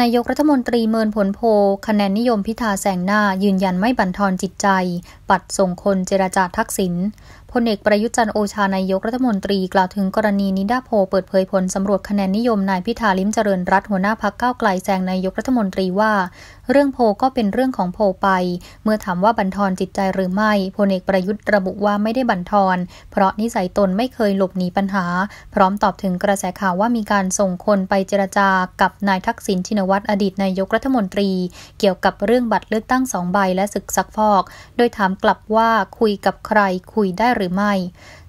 นายกรัฐมนตรีเมินผลโพคะแนนนิยมพิธาแสงหน้ายืนยันไม่บั่นทอนจิตใจ ปัดส่งคนเจรจาทักษิณพลเอกประยุจันโอชานายกรัฐมนตรี กล่าวถึงกรณีนิดาโพเปิดเผยผลสำรวจคะแนนนิยมนายพิธาลิมเจริญรัตหัวหน้าพักเก้าไกลแซงนายกรัฐมนตรีว่า เรื่องโพก็เป็นเรื่องของโพไป เมื่อถามว่าบันทอนจิตใจหรือไม่พลเอกประยุทธ์ระบุว่าไม่ได้บันทอน เพราะนิสัยตนไม่เคยหลบหนีปัญหา พร้อมตอบถึงกระแสข่าวว่ามีการส่งคนไปเจรจากับนายทักษิณชินวัตรอดีตนายกรัฐมนตรี เกี่ยวกับเรื่องบัตรเลือกตั้งสองใบและศึกซักฟอก โดยถามกลับว่าคุยกับใครคุยได้หรือไม่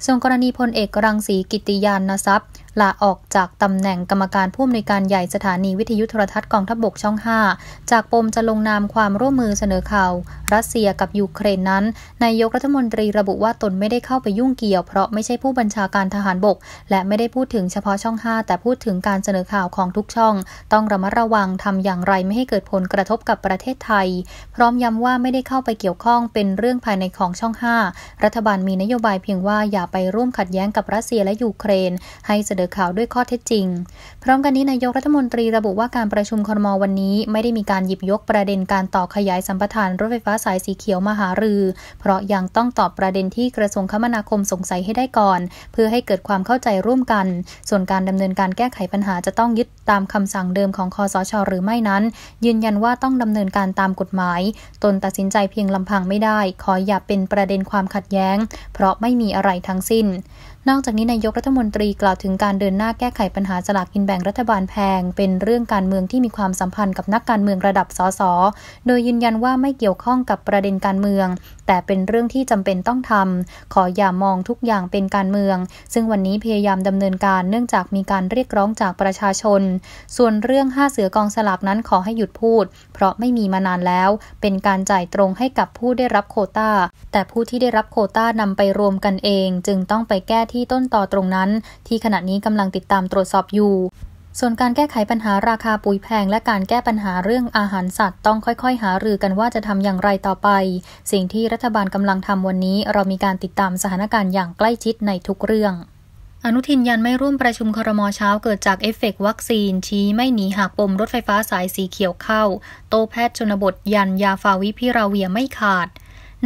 ส่วนกรณีพลเอกรังสีกิติยานนทรัพย์ลาออกจากตำแหน่งกรรมการผู้อำนวยการใหญ่สถานีวิทยุโทรทัศน์กองทัพบบกช่อง 5 จากปมจะลงนามความร่วมมือเสนอข่าว รัสเซียกับยูเครนนั้น นายกรัฐมนตรีระบุว่าตนไม่ได้เข้าไปยุ่งเกี่ยวเพราะไม่ใช่ผู้บัญชาการทหารบก และไม่ได้พูดถึงเฉพาะช่อง 5 แต่พูดถึงการเสนอข่าวของทุกช่อง ต้องระมัดระวังทำอย่างไรไม่ให้เกิดผลกระทบกับประเทศไทย พร้อมย้ำว่าไม่ได้เข้าไปเกี่ยวข้องเป็นเรื่องภายในของช่อง 5 รัฐบาลมีนโยบายเพียงว่าอย่าไปร่วมขัดแย้งกับรัสเซียและยูเครน ให้เสนออข่าวด้วยข้อเท็จจริงพร้อมกันนี้ นายกรัฐมนตรีระบุว่าการประชุมครมวันนี้ ไม่ได้มีการหยิบยกประเด็นการต่อขยายสัมปทานรถไฟฟ้าสายสีเขียวมาหารือเพราะยังต้องตอบประเด็นที่กระทรวงคมนาคมสงสัยให้ได้ก่อน เพื่อให้เกิดความเข้าใจร่วมกัน ส่วนการดำเนินการแก้ไขปัญหาจะต้องยึดตามคำสั่งเดิมของคอสช หรือไม่นั้น ยืนยันว่าต้องดำเนินการตามกฎหมาย ตนตัดสินใจเพียงลำพังไม่ได้ ขออย่าเป็นประเด็นความขัดแย้ง เพราะไม่มีอะไรทั้งสิ้นนอกจากนี้นายกรัฐมนตรีกล่าวถึงการเดินหน้าแก้ไขปัญหาสลากกินแบ่งรัฐบาลแพงเป็นเรื่องการเมืองที่มีความสัมพันธ์กับนักการเมืองระดับสส โดยยืนยันว่าไม่เกี่ยวข้องกับประเด็นการเมือง แต่เป็นเรื่องที่จำเป็นต้องทำ ขออย่ามองทุกอย่างเป็นการเมือง ซึ่งวันนี้พยายามดำเนินการเนื่องจากมีการเรียกร้องจากประชาชน ส่วนเรื่องห้าเสือกองสลากนั้นขอให้หยุดพูด เพราะไม่มีมานานแล้ว เป็นการจ่ายตรงให้กับผู้ได้รับโคตา้า แต่ผู้ที่ได้รับโคต้านำไปรวมกันเอง จึงต้องไปแก้ที่ที่ต้นต่อตรงนั้นที่ขณะนี้กำลังติดตามตรวจสอบอยู่ ส่วนการแก้ไขปัญหาราคาปุ๋ยแพงและการแก้ปัญหาเรื่องอาหารสัตว์ ต้องค่อย ๆ หารือกันว่าจะทำอย่างไรต่อไป สิ่งที่รัฐบาลกำลังทำวันนี้ เรามีการติดตามสถานการณ์อย่างใกล้ชิดในทุกเรื่อง อนุทินยันไม่ร่วมประชุมครมเช้า เกิดจากเอฟเฟกวัคซีน ชี้ไม่หนีหักปมรถไฟฟ้าสายสีเขียวเข้า โตแพทย์ชนบทยัน ยาฟาวิพิราเวียไม่ขาด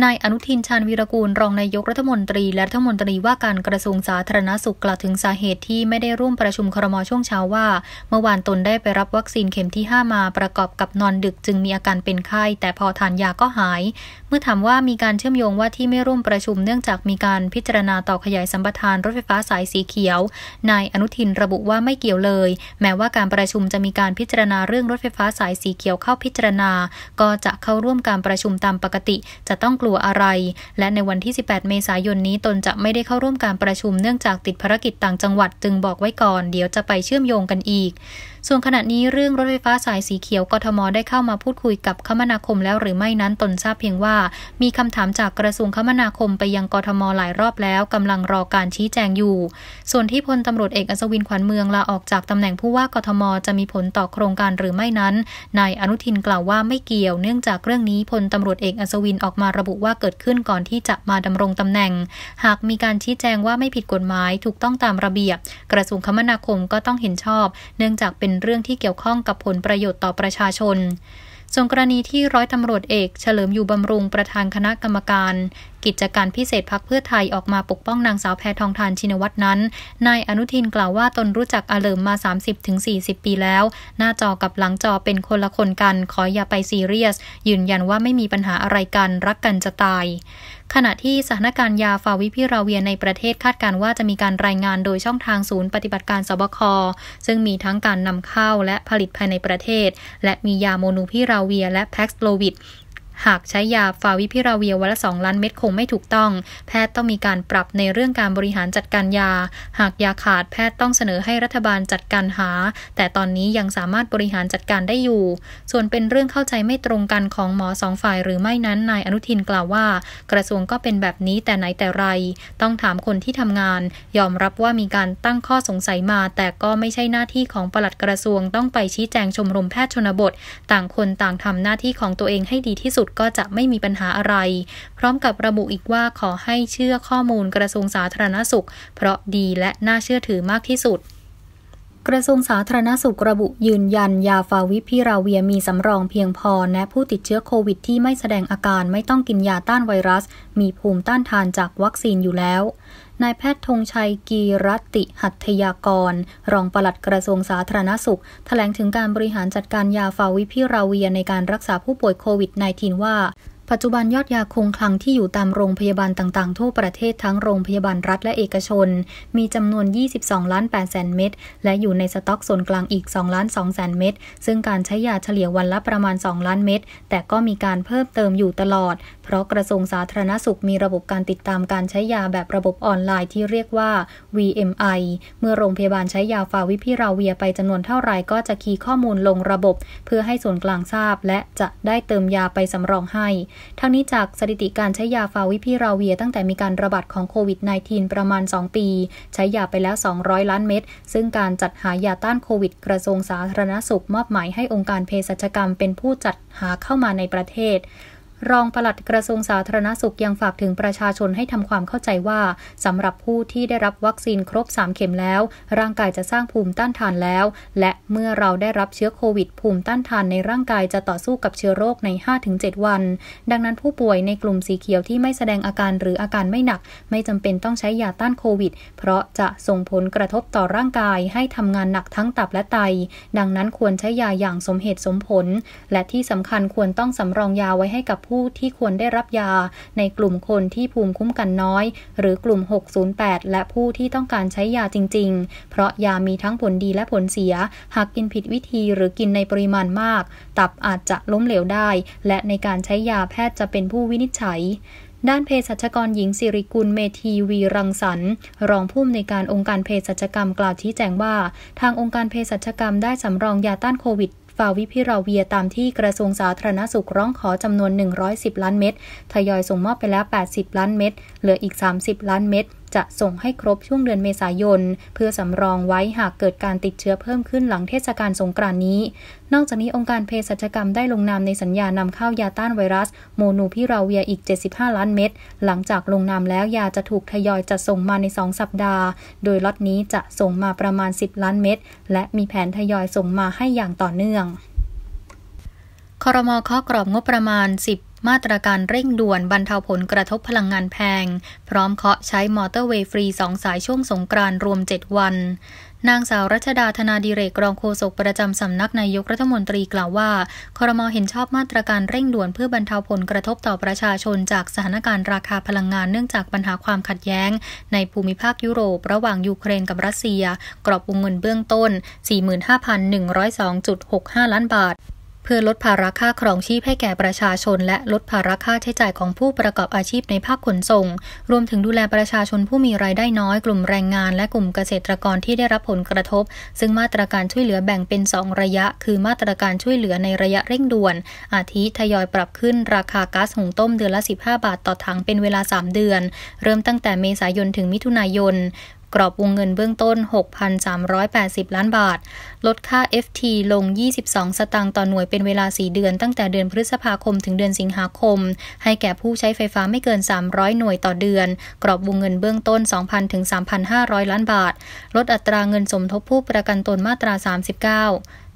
นายอนุทินชาญวีรกูลรองนายกรัฐมนตรีและรัฐมนตรีว่าการกระทรวงสาธารณาสุขกล่าวถึงสาเหตุที่ไม่ได้ร่วมประชุมครมช่วงเช้าว่า เมื่อวานตนได้ไปรับวัคซีนเข็มที่ 5 มา ประกอบกับนอนดึกจึงมีอาการเป็นไข้ แต่พอทานยาก็หาย เมื่อถามว่ามีการเชื่อมโยงว่าที่ไม่ร่วมประชุมเนื่องจากมีการพิจารณาต่อขยายสัมปทานรถไฟฟ้าสายสีเขียว นายอนุทินระบุว่าไม่เกี่ยวเลย แม้ว่าการประชุมจะมีการพิจารณาเรื่องรถไฟฟ้าสายสีเขียวเข้าพิจารณา ก็จะเข้าร่วมการประชุมตามปกติ จะต้องกลัวอะไร และในวันที่ 18 เมษายนนี้ตนจะไม่ได้เข้าร่วมการประชุมเนื่องจากติดภารกิจต่างจังหวัดจึงบอกไว้ก่อนเดี๋ยวจะไปเชื่อมโยงกันอีกส่วนขณะนี้เรื่องรถไฟฟ้าสายสีเขียวกทมได้เข้ามาพูดคุยกับคมนาคมแล้วหรือไม่นั้นตนทราบเพียงว่า มีคำถามจากกระทรวงคมนาคมไปยังกทมหลายรอบแล้วกำลังรอการชี้แจงอยู่ ส่วนที่พลตำรวจเอกอัศวินขวัญเมืองลาออกจากตำแหน่งผู้ว่ากทมจะมีผลต่อโครงการหรือไม่นั้นนายอนุทินกล่าวว่าไม่เกี่ยว เนื่องจากเรื่องนี้พลตำรวจเอกอัศวินออกมาระบุว่าเกิดขึ้นก่อนที่จะมาดำรงตำแหน่ง หากมีการชี้แจงว่าไม่ผิดกฎหมายถูกต้องตามระเบียบ กระทรวงคมนาคมก็ต้องเห็นชอบ เนื่องจากเป็นเป็นเรื่องที่เกี่ยวข้องกับผลประโยชน์ต่อประชาชนส่วนกรณีที่ร้อยตำรวจเอกเฉลิมอยู่บำรุงประธานคณะกรรมการกิจการพิเศษพักเพื่อไทยออกมาปกป้องนางสาวแพทองทานชินวัตรนั้น นายอนุทินกล่าวว่าตนรู้จักอาเลิมมา 30-40 ปีแล้ว หน้าจอกับหลังจอเป็นคนละคนกันขออย่าไปซีเรียส ยืนยันว่าไม่มีปัญหาอะไรกันรักกันจะตาย ขณะที่สถานการณ์ยาฟาวิพิราเวียในประเทศคาดการว่าจะมีการรายงานโดยช่องทางศูนย์ปฏิบัติการสบคซึ่งมีทั้งการนำเข้าและผลิตภายในประเทศ และมียาโมนูพิราเวีย และแพ็กสโลวิดหากใช้ยาฟาวิพิราเวียวันละ2ล้านเม็ดคงไม่ถูกต้อง แพทย์ต้องมีการปรับในเรื่องการบริหารจัดการยา หากยาขาดแพทย์ต้องเสนอให้รัฐบาลจัดการหา แต่ตอนนี้ยังสามารถบริหารจัดการได้อยู่ ส่วนเป็นเรื่องเข้าใจไม่ตรงกันของหมอสองฝ่าย หรือไม่นั้นนายอนุทินกล่าวว่า กระทรวงก็เป็นแบบนี้แต่ไหนแต่ไร ต้องถามคนที่ทำงาน ยอมรับว่ามีการตั้งข้อสงสัยมา แต่ก็ไม่ใช่หน้าที่ของปลัดกระทรวง ต้องไปชี้แจงชมรมแพทย์ชนบท ต่างคนต่างทำหน้าที่ของตัวเองให้ดีที่สุดก็จะไม่มีปัญหาอะไร พร้อมกับระบุอีกว่าขอให้เชื่อข้อมูลกระทรวงสาธารณสุข เพราะดีและน่าเชื่อถือมากที่สุด กระทรวงสาธารณสุขระบุยืนยันยาฟาวิพิราเวียมีสำรองเพียงพอและผู้ติดเชื้อโควิด ที่ไม่แสดงอาการไม่ต้องกินยาต้านไวรัส มีภูมิต้านทานจากวัคซีนอยู่แล้วนายแพทย์ธงชัยกีรติหัตยากร รองปลัดกระทรวงสาธารณสุขแถลงถึงการบริหารจัดการยาฟาวิพิราเวียในการรักษาผู้ป่วยโควิด -19 ว่าปัจจุบันยอดยาคงคลังที่อยู่ตามโรงพยาบาลต่างๆทั่วประเทศทั้งโรงพยาบาลรัฐและเอกชน มีจำนวน 22ล้าน8แสนเม็ด และอยู่ในสต็อกส่วนกลางอีก2ล้าน2แสนเม็ด ซึ่งการใช้ยาเฉลี่ยวันละประมาณ 2 ล้านเม็ด แต่ก็มีการเพิ่มเติมอยู่ตลอด เพราะกระทรวงสาธารณสุขมีระบบการติดตามการใช้ยาแบบระบบออนไลน์ที่เรียกว่า VMI เมื่อโรงพยาบาลใช้ยาฟาวิพิราเวีย ไปจำนวนเท่าไหร่ก็จะคีย์ข้อมูลลงระบบ เพื่อให้ส่วนกลางทราบ และจะได้เติมยาไปสำรองให้ทั้งนี้จากสถิติการใช้ยาฟาวิพิราเวียตั้งแต่มีการระบาดของโควิด -19 ประมาณ 2 ปี ใช้ยาไปแล้ว 200 ล้านเม็ดซึ่งการจัดหายาต้านโควิดกระทรวงสาธารณสุข มอบหมายให้องค์การเภสัชกรรมเป็นผู้จัดหาเข้ามาในประเทศรองปลัดกระทรวงสาธารณสุขยังฝากถึงประชาชนให้ทำความเข้าใจว่าสำหรับผู้ที่ได้รับวัคซีนครบ3เข็มแล้ว ร่างกายจะสร้างภูมิต้านทานแล้ว และเมื่อเราได้รับเชื้อโควิด ภูมิต้านทานในร่างกายจะต่อสู้กับเชื้อโรคใน 5-7 วัน ดังนั้นผู้ป่วยในกลุ่มสีเขียวที่ไม่แสดงอาการหรืออาการไม่หนัก ไม่จำเป็นต้องใช้ยาต้านโควิด เพราะจะส่งผลกระทบต่อร่างกายให้ทำงานหนักทั้งตับและไต ดังนั้นควรใช้ยาอย่างสมเหตุสมผล และที่สำคัญควรต้องสำรองยาไว้ให้กับผู้ที่ควรได้รับยาในกลุ่มคนที่ภูมิคุ้มกันน้อย หรือกลุ่ม 608 และผู้ที่ต้องการใช้ยาจริง ๆ เพราะยามีทั้งผลดีและผลเสีย หากกินผิดวิธีหรือกินในปริมาณมาก ตับอาจจะล้มเหลวได้ และในการใช้ยาแพทย์จะเป็นผู้วินิจฉัย ด้านเภสัชกรหญิงสิริกุลเมธีวีรังสรรค์รองผู้อำนวยการองค์การเภสัชกรรมกล่าวชี้แจงว่าทางองค์การเภสัชกรรมได้สำรองยาต้านโควิดาวิพิราเวียตามที่กระทรวงสาธารณสุขร้องขอจำนวน 110 ล้านเม็ดทยอยส่งมอบไปแล้ว 80 ล้านเม็ด เหลืออีก 30 ล้านเม็ดจะส่งให้ครบช่วงเดือนเมษายน เพื่อสำรองไว้หากเกิดการติดเชื้อเพิ่มขึ้นหลังเทศกาลสงกรานนี้ นอกจากนี้องค์การเภสัชกรรมได้ลงนามในสัญญา นำเข้ายาต้านไวรัส โมนูพิราเวียอีก 75 ล้านเม็ดหลังจากลงนามแล้วยาจะถูกทยอยจัดส่งมาใน 2 สัปดาห์ โดยล็อตนี้จะส่งมาประมาณ 10 ล้านเม็ดและมีแผนทยอยส่งมาให้อย่างต่อเนื่องคอรมอข้อกรอบงบประมาณ10มาตรการเร่งด่วนบรรเทาผลกระทบพลังงานแพง พร้อมเคาะ ใช้มอเตอร์เวย์ฟรีสองสายช่วงสงกรานรวม 7 วัน นางสาวรัชดาธนาดีเรกรองโฆษกประจำสำนักนายกรัฐมนตรีกล่าวว่าครมเห็นชอบมาตรการเร่งด่วนเพื่อบรรเทาผลกระทบต่อประชาชนจากสถานการณ์ราคาพลังงานเนื่องจากปัญหาความขัดแย้ง ในภูมิภาคยุโรป ระหว่างยูเครนกับรัสเซีย กรอบวงเงินเบื้องต้น 45,102.65 ล้านบาทเพื่อลดภาระค่าครองชีพให้แก่ประชาชนและลดภาระค่าใช้จ่ายของผู้ประกอบอาชีพในภาคขนส่ง รวมถึงดูแลประชาชนผู้มีรายได้น้อย กลุ่มแรงงาน และกลุ่มเกษตรกรที่ได้รับผลกระทบ ซึ่งมาตรการช่วยเหลือแบ่งเป็น 2 ระยะ คือมาตรการช่วยเหลือในระยะเร่งด่วน อาทิ ทยอยปรับขึ้นราคาก๊าซหุงต้มเดือนละ 15 บาทต่อถังเป็นเวลา 3 เดือน เริ่มตั้งแต่เมษายนถึงมิถุนายนกรอบวงเงินเบื้องต้น 6,380 ล้านบาท ลดค่า FT ลง 22 สตางค์ต่อหน่วยเป็นเวลา 4 เดือนตั้งแต่เดือนพฤษภาคมถึงเดือนสิงหาคม ให้แก่ผู้ใช้ไฟฟ้าไม่เกิน 300 หน่วยต่อเดือน กรอบวงเงินเบื้องต้น 2,000 ถึง 3,500 ล้านบาท ลดอัตราเงินสมทบผู้ประกันตนมาตรา39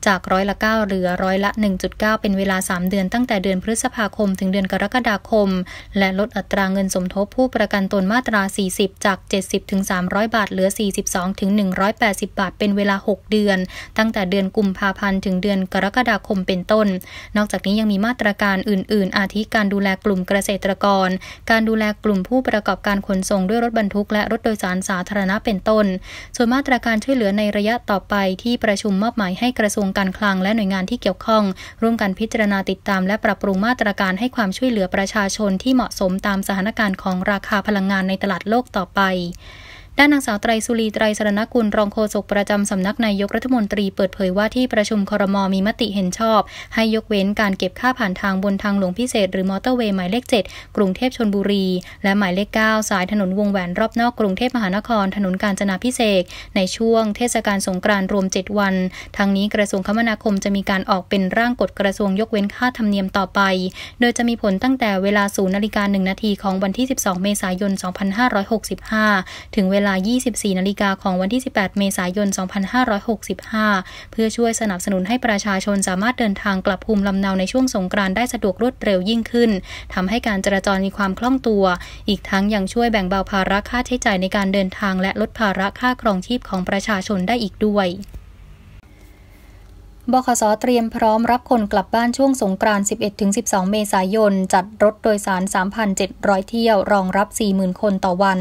จากร้อยละ9เหลือร้อยละ1.9 เป็นเวลา 3 เดือน ตั้งแต่เดือนพฤษภาคม ถึงเดือนกรกฎาคม และลดอัตราเงินสมทบผู้ประกันตนมาตรา40จาก70ถึง300 บาทเหลือ 42ถึง180 บาท เป็นเวลา 6 เดือน ตั้งแต่เดือนกุมภาพันธ์ถึงเดือนกรกฎาคมเป็นต้น นอกจากนี้ยังมีมาตรการอื่นๆ อาทิการดูแลกลุ่มเกษตรกร การดูแลกลุ่มผู้ประกอบการขนส่งด้วยรถบรรทุก และรถโดยสารสาธารณะเป็นต้น ส่วนมาตรการช่วยเหลือในระยะต่อไป ที่ประชุมมอบหมายให้กระทรวงการคลังและหน่วยงานที่เกี่ยวข้อง ร่วมกันพิจารณาติดตามและปรับปรุงมาตรการให้ความช่วยเหลือประชาชนที่เหมาะสมตามสถานการณ์ของราคาพลังงานในตลาดโลกต่อไปด้านนางสาวไตรสุรีไตรสรณกุล รองโฆษกประจำสำนักนายกรัฐมนตรีเปิดเผยว่าที่ประชุมครมมีมติเห็นชอบ ให้ยกเว้นการเก็บค่าผ่านทางบนทางหลวงพิเศษหรือมอเตอร์เวย์หมายเลข7กรุงเทพชนบุรี และหมายเลข9สายถนนวงแหวนรอบนอกกรุงเทพมหานครถนนกาญจนาพิเศษ ในช่วงเทศกาลสงกรานต์รวม 7 วันทางนี้กระทรวงคมนาคมจะมีการออกเป็นร่างกฎกระทรวง ยกเว้นค่าธรรมเนียมต่อไป โดยจะมีผลตั้งแต่เวลาศูนนาฬิกางนาทีของวันที่ 12 เมษายน 2565 ถึงเวลาลา24นาฬิกาของวันที่ 18 เมษายน 2565 เพื่อช่วยสนับสนุนให้ประชาชนสามารถเดินทางกลับภูมิลำเนา ในช่วงสงกรานต์ ได้สะดวก รวดเร็วยิ่งขึ้น ทำให้การ จราจร มีความคล่องตัว อีกทั้ง ยัง ช่วยแบ่งเบา ภาระ ค่าใช้จ่าย ในการเดินทางและ ลด ภาระค่าครองชีพ ของประชาชนได้อีกด้วยบขสเตรียมพร้อมรับคนกลับบ้าน ช่วง สงกรานต์11-12 เมษายน จัดรถ โดยสาร 3,700 เที่ยว รองรับ40,000คนต่อวัน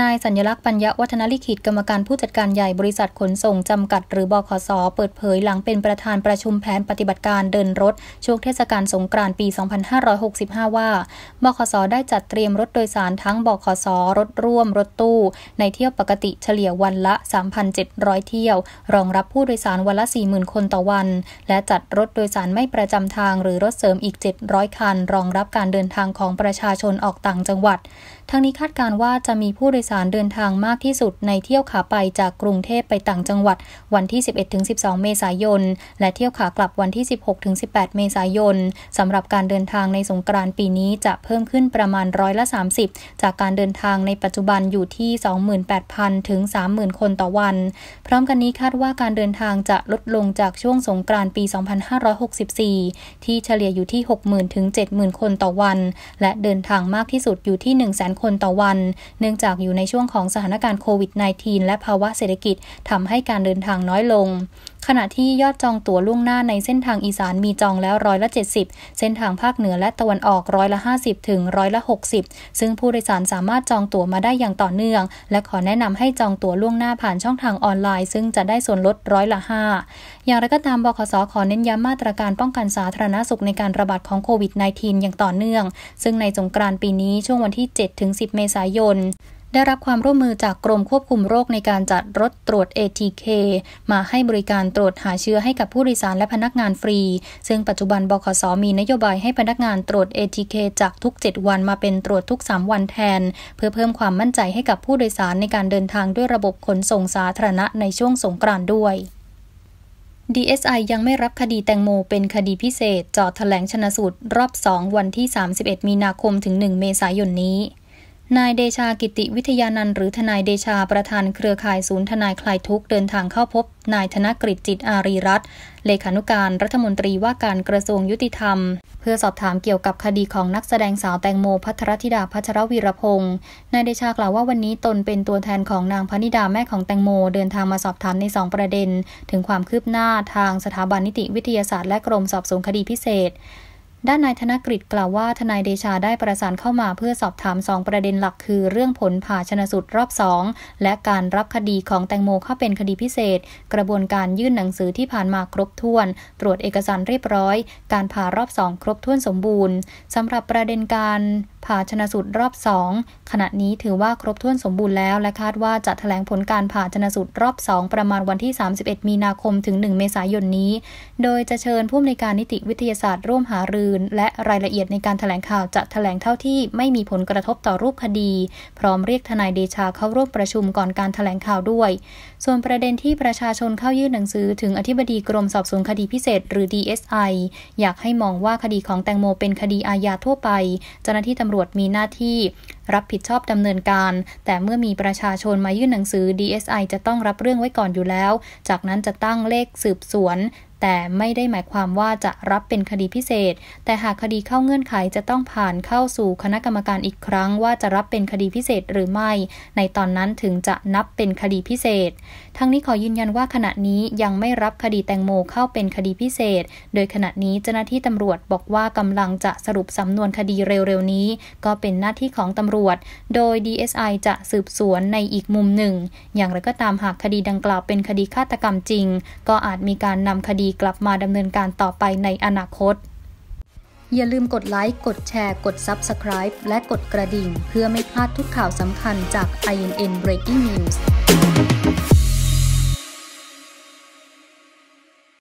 นายสัญลักษณ์ปัญญาวัฒนลิขิตกรรมการผู้จัดการใหญ่บริษัทขนส่งจำกัดหรือบขสเปิดเผยหลังเป็นประธานประชุมแผนปฏิบัติการเดินรถช่วงเทศกาลสงกรานต์ปี 2565 ว่าบขสได้จัดเตรียมรถโดยสารทั้งบขสรถร่วมรถตู้ในเที่ยวปกติเฉลี่ยวันละ 3,700 เที่ยว รองรับผู้โดยสารวันละ 40,000 คนต่อวัน และจัดรถโดยสารไม่ประจำทางหรือรถเสริมอีก 700 คัน รองรับการเดินทางของประชาชนออกต่างจังหวัด ทั้งนี้คาดการว่าจะมีผู้โดยสารเดินทางมากที่สุดในเที่ยวขาไปจากกรุงเทพไปต่างจังหวัดวันที่ 11-12 เมษายนและเที่ยวขากลับวันที่ 16-18 เมษายนสำหรับการเดินทางในสงกรานต์ปีนี้จะเพิ่มขึ้นประมาณร้อยละ 30 จากการเดินทางในปัจจุบันอยู่ที่ 28,000ถึง30,000 คนต่อวันพร้อมกันนี้คาดว่าการเดินทางจะลดลงจากช่วงสงกรานต์ปี2564ที่เฉลี่ยอยู่ที่60,000ถึง70,000 คนต่อวัน และเดินทางมากที่สุดอยู่ที่ 100,000คนต่อวัน เนื่องจากอยู่ในช่วงของสถานการณ์โควิด -19 และภาวะเศรษฐกิจทำให้การเดินทางน้อยลง ขณะที่ยอดจองตั๋วล่วงหน้าในเส้นทางอีสานมีจองแล้วร้อยละ 70 เส้นทางภาคเหนือและตะวันออกร้อยละ 50 ถึงร้อยละ 60 ซึ่งผู้โดยสารสามารถจองตั๋วมาได้อย่างต่อเนื่อง และขอแนะนำให้จองตั๋วล่วงหน้าผ่านช่องทางออนไลน์ ซึ่งจะได้ส่วนลดร้อยละ 5 อย่างไรก็ตามบคสขอเน้นย้ำมาตรการป้องกันสาธารณสุขในการระบาดของโควิด -19 อย่างต่อเนื่อง ซึ่งในสงกรานต์ปีนี้ช่วงวันที่7-10 เมษายนได้รับความร่วมมือจากกรมควบคุมโรคในการจัดรถตรวจ ATK มาให้บริการตรวจหาเชื้อให้กับผู้โดยสารและพนักงานฟรี ซึ่งปัจจุบันบขสมีนโยบายให้พนักงานตรวจ ATK จากทุก 7 วันมาเป็นตรวจทุก 3 วันแทน เพื่อเพิ่มความมั่นใจให้กับผู้โดยสารในการเดินทางด้วยระบบขนส่งสาธารณะในช่วงสงกรานต์ด้วย DSI ยังไม่รับคดีแตงโมเป็นคดีพิเศษจอดแถลงชนะสูตรรอบ 2 วันที่ 31 มีนาคมถึง 1 เมษายนนี้นายเดชากิติวิทยานัน์หรือทนายเดชาประธานเครือข่ายศูนย์ทนายคลายทุกเดินทางเข้าพบ นายธนกฤษจิตอารีรัตน์เลขานุการรัฐมนตรีว่าการกระทรวงยุติธรรม เพื่อสอบถามเกี่ยวกับคดีของนักแสดงสาวแตงโมพัทรธิดาพัชรวีรพงศ์นายเดชากล่าวว่าวันนี้ตนเป็นตัวแทนของนางพนิดาแม่ของแตงโมเดินทางมาสอบถามใน2ประเด็น ถึงความคืบหน้าทางสถาบันนิติวิทยาศาสตร์ และกรมสอบสวนคดีพิเศษด้านนายธนกฤษกล่าวว่าทนายเดชาได้ประสานเข้ามาเพื่อสอบถาม 2 ประเด็นหลักคือเรื่องผลผ่าชนสุตรรอบ2และการรับคดีของแตงโมเข้าเป็นคดีพิเศษ กระบวนการยื่นหนังสือที่ผ่านมาครบถ้วน ตรวจเอกสารเรียบร้อย การผ่ารอบ 2 ครบถ้วนสมบูรณ์ สำหรับประเด็นการผ่าชนะสุตรรอบ2ขณะนี้ถือว่าครบถ้วนสมบูรณ์แล้วและคาดว่าจะถแถลงผลการผ่าชนะสุตรรอบ2ประมาณวันที่ 31 มีนาคมถึง 1 เมษายนนี้ โดยจะเชิญผู้มีนการนิติวิทยาศาสตร์ ร่วมหารือนและรายละเอียดในการถแถลงข่าวจะถแถลงเท่าที่ไม่มีผลกระทบต่อรูปคดี พร้อมเรียกทนายเดชาเข้าร่วมประชุมก่อนการถแถลงข่าวด้วย ส่วนประเด็นที่ประชาชนเข้ายื่นหนังสือถึงอธิบดีกรมสอบสวนคดีพิเศษหรือ DSI อยากให้มองว่าคดีของแตงโมเป็นคดีอาญาทั่วไป เจ้าหน้าที่ตำรวจมีหน้าที่ รับผิดชอบดำเนินการ แต่เมื่อมีประชาชนมายื่นหนังสือ DSI จะต้องรับเรื่องไว้ก่อนอยู่แล้ว จากนั้นจะตั้งเลขสืบสวนแต่ไม่ได้หมายความว่าจะรับเป็นคดีพิเศษ แต่หากคดีเข้าเงื่อนไขจะต้องผ่านเข้าสู่คณะกรรมการอีกครั้งว่าจะรับเป็นคดีพิเศษหรือไม่ ในตอนนั้นถึงจะนับเป็นคดีพิเศษทั้งนี้ขอยืนยันว่าขณะนี้ยังไม่รับคดีแตงโมเข้าเป็นคดีพิเศษ โดยขณะนี้เจ้าหน้าที่ตำรวจบอกว่ากำลังจะสรุปสำนวนคดีเร็วๆ นี้ ก็เป็นหน้าที่ของตำรวจ โดย DSI จะสืบสวนในอีกมุมหนึ่ง อย่างไรก็ตามหากคดีดังกล่าวเป็นคดีฆาตกรรมจริง ก็อาจมีการนำคดีกลับมาดำเนินการต่อไปในอนาคต อย่าลืมกดไลค์ กดแชร์ กด Subscribe และกดกระดิ่ง เพื่อไม่พลาดทุกข่าวสำคัญจาก INN Breaking News